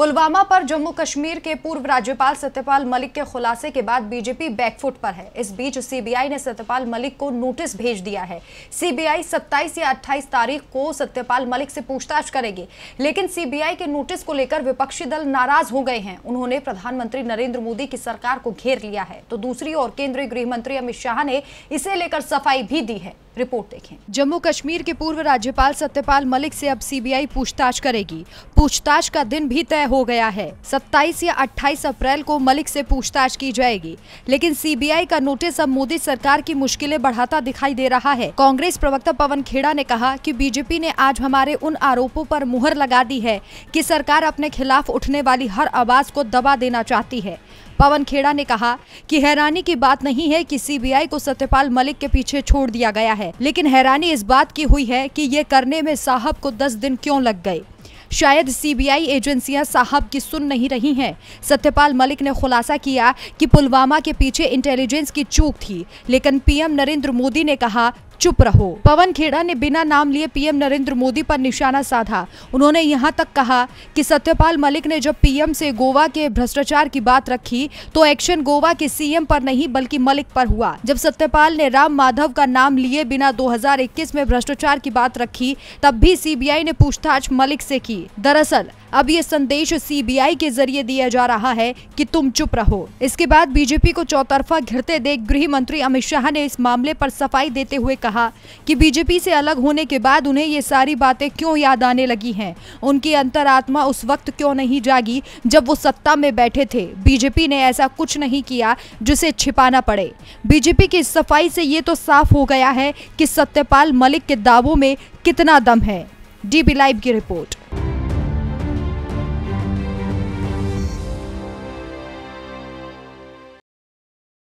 पुलवामा पर जम्मू कश्मीर के पूर्व राज्यपाल सत्यपाल मलिक के खुलासे के बाद बीजेपी बैकफुट पर है इस बीच सीबीआई ने सत्यपाल मलिक को नोटिस भेज दिया है सीबीआई 27 या 28 तारीख को सत्यपाल मलिक से पूछताछ करेगी लेकिन सीबीआई के नोटिस को लेकर विपक्षी दल नाराज हो गए हैं उन्होंने प्रधानमंत्री नरेंद्र मोदी की सरकार को घेर लिया है तो दूसरी ओर केंद्रीय गृह मंत्री अमित शाह ने इसे लेकर सफाई भी दी है रिपोर्ट देखें जम्मू कश्मीर के पूर्व राज्यपाल सत्यपाल मलिक से अब सीबीआई पूछताछ करेगी पूछताछ का दिन भी तय हो गया है 27 या 28 अप्रैल को मलिक से पूछताछ की जाएगी लेकिन सीबीआई का नोटिस अब मोदी सरकार की मुश्किलें बढ़ाता दिखाई दे रहा है कांग्रेस प्रवक्ता पवन खेड़ा ने कहा की बीजेपी ने आज हमारे उन आरोपों आरोप मुहर लगा दी है की सरकार अपने खिलाफ उठने वाली हर आवाज को दबा देना चाहती है पवन खेड़ा ने कहा कि हैरानी की बात नहीं है कि सीबीआई को सत्यपाल मलिक के पीछे छोड़ दिया गया है लेकिन हैरानी इस बात की हुई है कि ये करने में साहब को दस दिन क्यों लग गए शायद सीबीआई एजेंसियां साहब की सुन नहीं रही हैं सत्यपाल मलिक ने खुलासा किया कि पुलवामा के पीछे इंटेलिजेंस की चूक थी लेकिन पीएम नरेंद्र मोदी ने कहा चुप रहो पवन खेड़ा ने बिना नाम लिए पीएम नरेंद्र मोदी पर निशाना साधा उन्होंने यहाँ तक कहा कि सत्यपाल मलिक ने जब पीएम से गोवा के भ्रष्टाचार की बात रखी तो एक्शन गोवा के सीएम पर नहीं बल्कि मलिक पर हुआ जब सत्यपाल ने राम माधव का नाम लिए बिना 2021 में भ्रष्टाचार की बात रखी तब भी सीबीआई ने पूछताछ मलिक से की दरअसल अब ये संदेश सीबीआई के जरिए दिया जा रहा है कि तुम चुप रहो इसके बाद बीजेपी को चौतरफा घिरते देख गृह मंत्री अमित शाह ने इस मामले पर सफाई देते हुए कहा कहा कि बीजेपी से अलग होने के बाद उन्हें ये सारी बातें क्यों याद आने लगी हैं उनकी अंतरात्मा उस वक्त क्यों नहीं जागी जब वो सत्ता में बैठे थे बीजेपी ने ऐसा कुछ नहीं किया जिसे छिपाना पड़े बीजेपी की सफाई से ये तो साफ हो गया है कि सत्यपाल मलिक के दावों में कितना दम है डीबी लाइव की रिपोर्ट